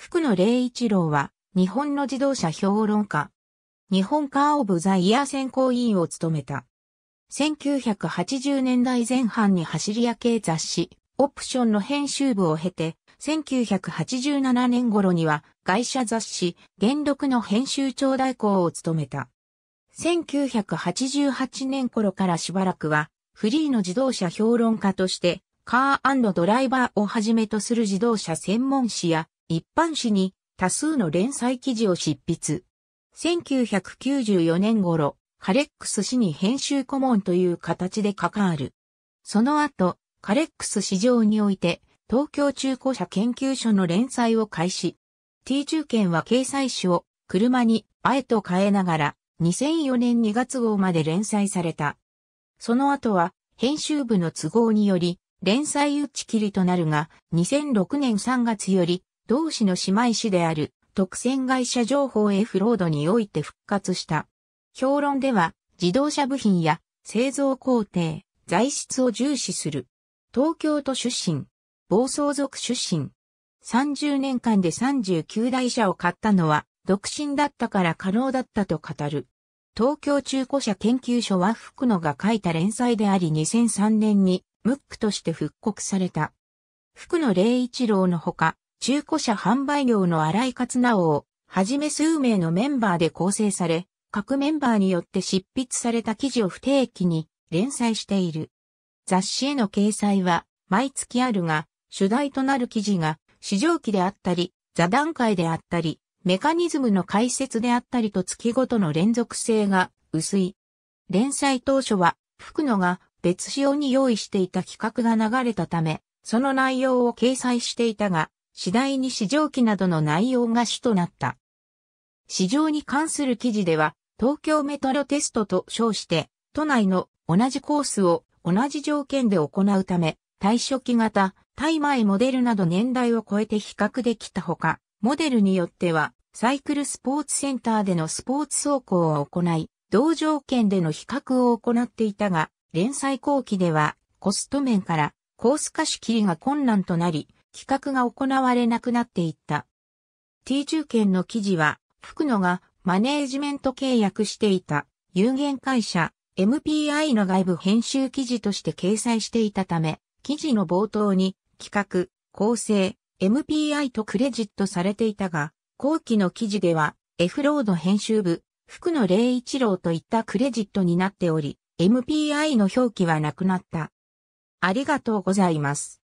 福野礼一郎は、日本の自動車評論家。日本カーオブザイヤー選考委員を務めた。1980年代前半に走り屋系雑誌、オプションの編集部を経て、1987年頃には外車雑誌、原録の編集長代行を務めた。1988年頃からしばらくは、フリーの自動車評論家として、カードライバーをはじめとする自動車専門誌や一般紙に多数の連載記事を執筆。1994年頃、カレックス氏に編集顧問という形で関わる。その後、カレックス市場において、東京中古車研究所の連載を開始。T 中券は掲載誌を車にあえと変えながら2004年2月号まで連載された。その後は編集部の都合により連載打ち切りとなるが2006年3月より同市の姉妹市である特選会社情報 F ロードにおいて復活した。評論では自動車部品や製造工程、材質を重視する。東京都出身、暴走族出身。30年間で39台車を買ったのは独身だったから可能だったと語る。東京中古車研究所は福野が書いた連載であり2003年にムックとして復刻された。福野霊一郎のほか、中古車販売業の荒井勝直を、はじめ数名のメンバーで構成され、各メンバーによって執筆された記事を不定期に連載している。雑誌への掲載は毎月あるが、主題となる記事が試乗記であったり、座談会であったり、メカニズムの解説であったりと月ごとの連続性が薄い。連載当初は、福野が別仕様に用意していた企画が流れたため、その内容を掲載していたが、次第に市場記などの内容が主となった。市場に関する記事では、東京メトロテストと称して、都内の同じコースを同じ条件で行うため、対初期型、対前モデルなど年代を超えて比較できたほか、モデルによっては、サイクルスポーツセンターでのスポーツ走行を行い、同条件での比較を行っていたが、連載後期では、コスト面から、コース貸し切りが困難となり、企画が行われなくなっていった。T 中堅の記事は、福野がマネージメント契約していた有限会社 MPI の外部編集記事として掲載していたため、記事の冒頭に企画、構成、MPI とクレジットされていたが、後期の記事では F ロード編集部、福野霊一郎といったクレジットになっており、MPI の表記はなくなった。ありがとうございます。